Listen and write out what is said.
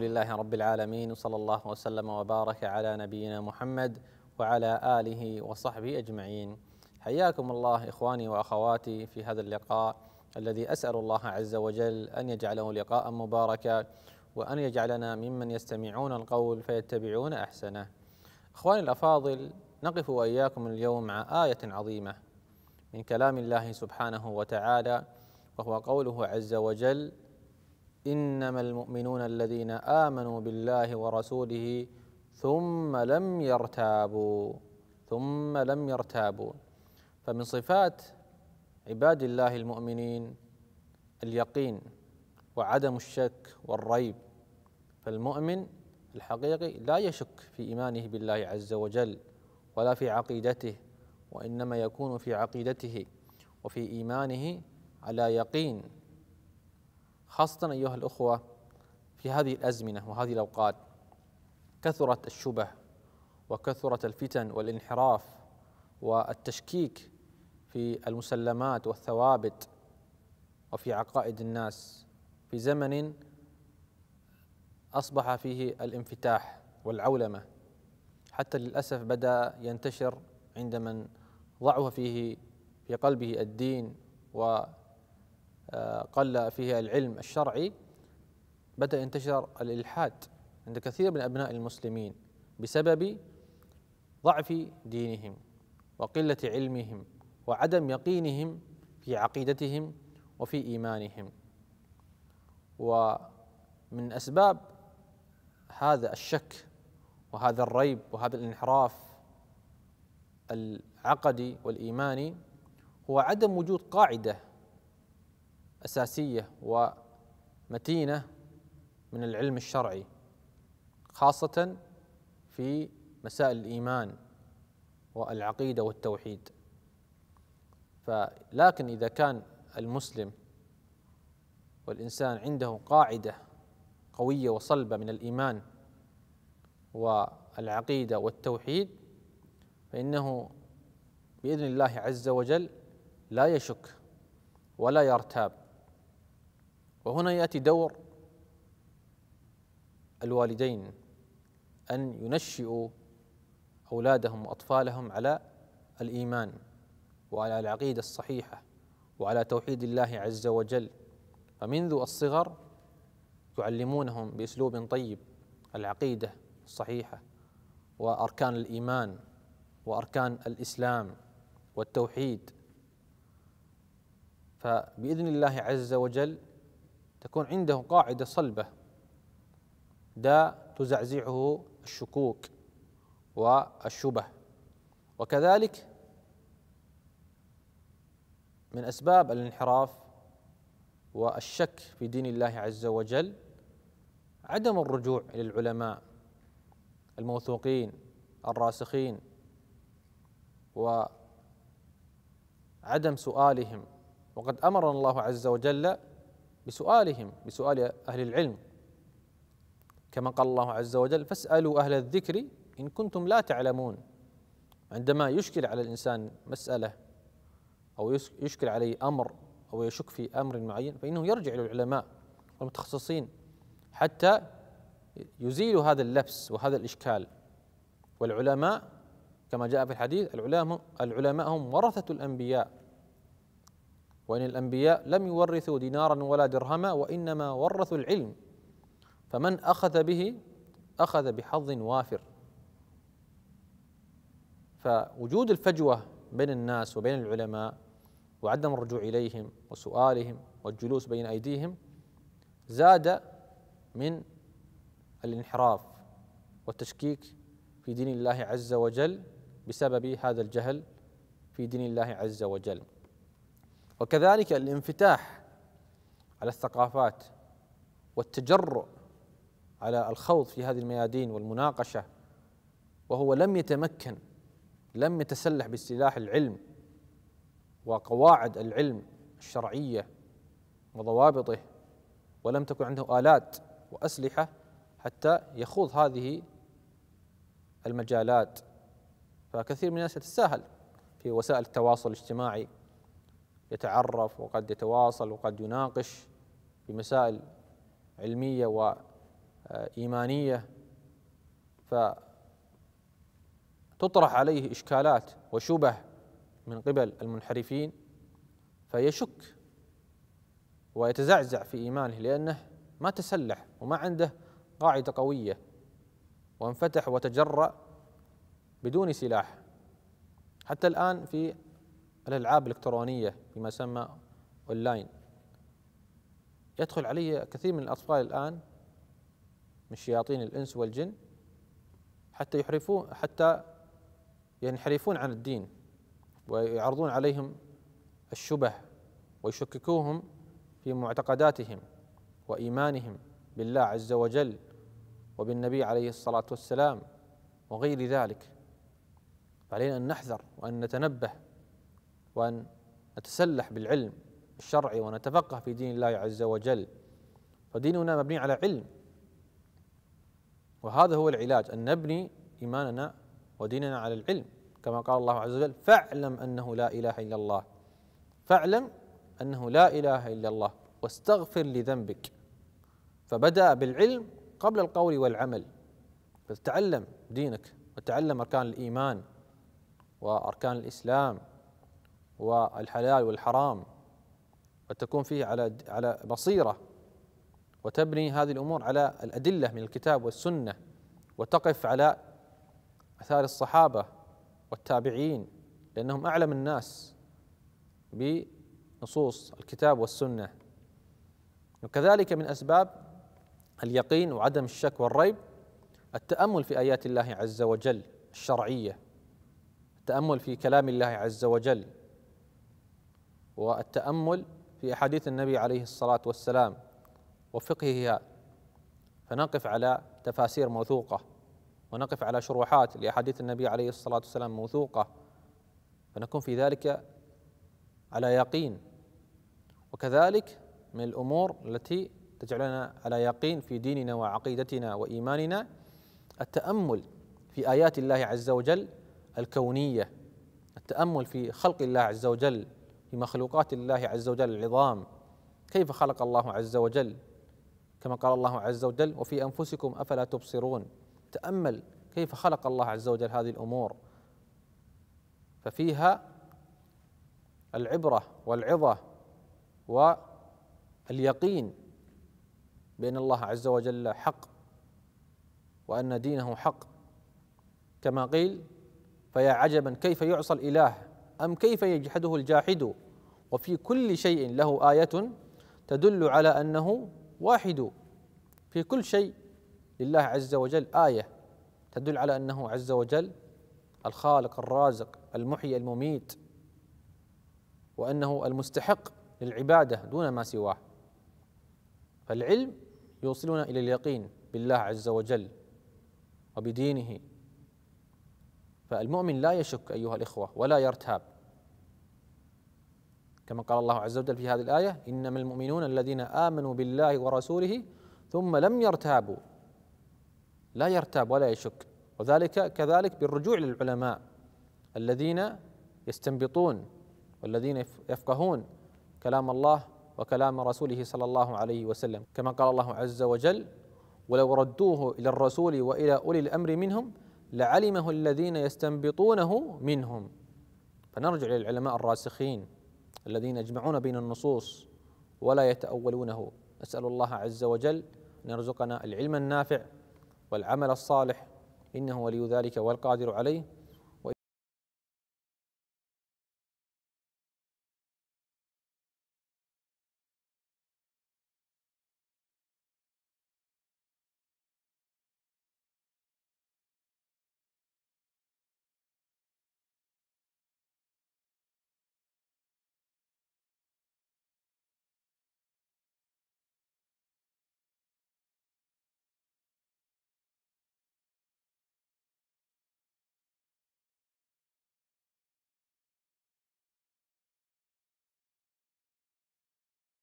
لله رب العالمين وصلى الله وسلم وبارك على نبينا محمد وعلى اله وصحبه اجمعين. حياكم الله اخواني واخواتي في هذا اللقاء الذي اسال الله عز وجل ان يجعله لقاء مباركا وان يجعلنا ممن يستمعون القول فيتبعون احسنه. اخواني الافاضل نقف واياكم اليوم مع ايه عظيمه من كلام الله سبحانه وتعالى وهو قوله عز وجل إنما المؤمنون الذين آمنوا بالله ورسوله ثم لم يرتابوا ثم لم يرتابوا فمن صفات عباد الله المؤمنين اليقين وعدم الشك والريب فالمؤمن الحقيقي لا يشك في ايمانه بالله عز وجل ولا في عقيدته وانما يكون في عقيدته وفي ايمانه على يقين خاصة أيها الأخوة في هذه الأزمنة وهذه الأوقات كثرت الشبه وكثرت الفتن والانحراف والتشكيك في المسلمات والثوابت وفي عقائد الناس في زمن أصبح فيه الانفتاح والعولمة حتى للأسف بدأ ينتشر عند من ضعف فيه في قلبه الدين و قل فيها العلم الشرعي بدأ ينتشر الإلحاد عند كثير من أبناء المسلمين بسبب ضعف دينهم وقلة علمهم وعدم يقينهم في عقيدتهم وفي إيمانهم ومن أسباب هذا الشك وهذا الريب وهذا الانحراف العقدي والإيماني هو عدم وجود قاعدة اساسيه ومتينه من العلم الشرعي خاصه في مسائل الايمان والعقيده والتوحيد فلكن اذا كان المسلم والانسان عنده قاعده قويه وصلبه من الايمان والعقيده والتوحيد فانه باذن الله عز وجل لا يشك ولا يرتاب وهنا ياتي دور الوالدين ان ينشئوا اولادهم واطفالهم على الايمان وعلى العقيده الصحيحه وعلى توحيد الله عز وجل فمنذ الصغر يعلمونهم باسلوب طيب العقيده الصحيحه واركان الايمان واركان الاسلام والتوحيد فباذن الله عز وجل تكون عنده قاعدة صلبة دا تزعزعه الشكوك والشبه وكذلك من أسباب الانحراف والشك في دين الله عز وجل عدم الرجوع إلى العلماء الموثوقين الراسخين وعدم سؤالهم وقد أمرنا الله عز وجل بسؤالهم بسؤال أهل العلم كما قال الله عز وجل فاسألوا أهل الذكر إن كنتم لا تعلمون عندما يشكل على الإنسان مسألة أو يشكل عليه أمر أو يشك في أمر معين فإنه يرجع إلى العلماء والمتخصصين حتى يزيل هذا اللبس وهذا الإشكال والعلماء كما جاء في الحديث العلماء هم ورثة الأنبياء وإن الأنبياء لم يورثوا دينارا ولا درهما وإنما ورثوا العلم فمن أخذ به أخذ بحظ وافر فوجود الفجوة بين الناس وبين العلماء وعدم الرجوع إليهم وسؤالهم والجلوس بين أيديهم زاد من الانحراف والتشكيك في دين الله عز وجل بسبب هذا الجهل في دين الله عز وجل وكذلك الانفتاح على الثقافات والتجرؤ على الخوض في هذه الميادين والمناقشه وهو لم يتمكن لم يتسلح بسلاح العلم وقواعد العلم الشرعيه وضوابطه ولم تكن عنده الات واسلحه حتى يخوض هذه المجالات فكثير من الناس يتساهل في وسائل التواصل الاجتماعي يتعرف وقد يتواصل وقد يناقش في مسائل علميه وايمانيه فتطرح عليه اشكالات وشبه من قبل المنحرفين فيشك ويتزعزع في ايمانه لانه ما تسلح وما عنده قاعده قويه وانفتح وتجرأ بدون سلاح حتى الان في الألعاب الإلكترونية بما يسمى أونلاين يدخل علي كثير من الأطفال الآن من شياطين الإنس والجن حتى يحرفون حتى يعني ينحرفون عن الدين ويعرضون عليهم الشبه ويشككوهم في معتقداتهم وإيمانهم بالله عز وجل وبالنبي عليه الصلاة والسلام وغير ذلك فعلينا أن نحذر وأن نتنبه وأن نتسلح بالعلم الشرعي ونتفقه في دين الله عز وجل فديننا مبني على علم وهذا هو العلاج أن نبني إيماننا وديننا على العلم كما قال الله عز وجل فاعلم أنه لا إله إلا الله فاعلم أنه لا إله إلا الله واستغفر لذنبك فبدأ بالعلم قبل القول والعمل فتعلم دينك وتعلم أركان الإيمان وأركان الإسلام والحلال والحرام وتكون فيه على على بصيره وتبني هذه الامور على الادله من الكتاب والسنه وتقف على اثار الصحابه والتابعين لانهم اعلم الناس بنصوص الكتاب والسنه وكذلك من اسباب اليقين وعدم الشك والريب التامل في ايات الله عز وجل الشرعيه التامل في كلام الله عز وجل والتامل في احاديث النبي عليه الصلاه والسلام وفقهها فنقف على تفاسير موثوقه ونقف على شروحات لاحاديث النبي عليه الصلاه والسلام موثوقه فنكون في ذلك على يقين وكذلك من الامور التي تجعلنا على يقين في ديننا وعقيدتنا وايماننا التامل في ايات الله عز وجل الكونيه التامل في خلق الله عز وجل في مخلوقات الله عز وجل العظام كيف خلق الله عز وجل كما قال الله عز وجل وفي انفسكم افلا تبصرون تامل كيف خلق الله عز وجل هذه الامور ففيها العبره والعظه واليقين بان الله عز وجل حق وان دينه حق كما قيل فيا عجبا كيف يعصى الاله أم كيف يجحده الجاحد وفي كل شيء له آية تدل على أنه واحد في كل شيء لله عز وجل آية تدل على أنه عز وجل الخالق الرازق المحيي المميت وأنه المستحق للعبادة دون ما سواه فالعلم يوصلنا إلى اليقين بالله عز وجل وبدينه فالمؤمن لا يشك أيها الإخوة ولا يرتاب كما قال الله عز وجل في هذه الآية إنما المؤمنون الذين آمنوا بالله ورسوله ثم لم يرتابوا لا يرتاب ولا يشك وذلك كذلك بالرجوع للعلماء الذين يستنبطون والذين يفقهون كلام الله وكلام رسوله صلى الله عليه وسلم كما قال الله عز وجل ولو ردوه الى الرسول والى اولي الامر منهم لعلمه الذين يستنبطونه منهم فنرجع للعلماء الراسخين الذين يجمعون بين النصوص ولا يتأولونه أسأل الله عز وجل أن يرزقنا العلم النافع والعمل الصالح إنه ولي ذلك والقادر عليه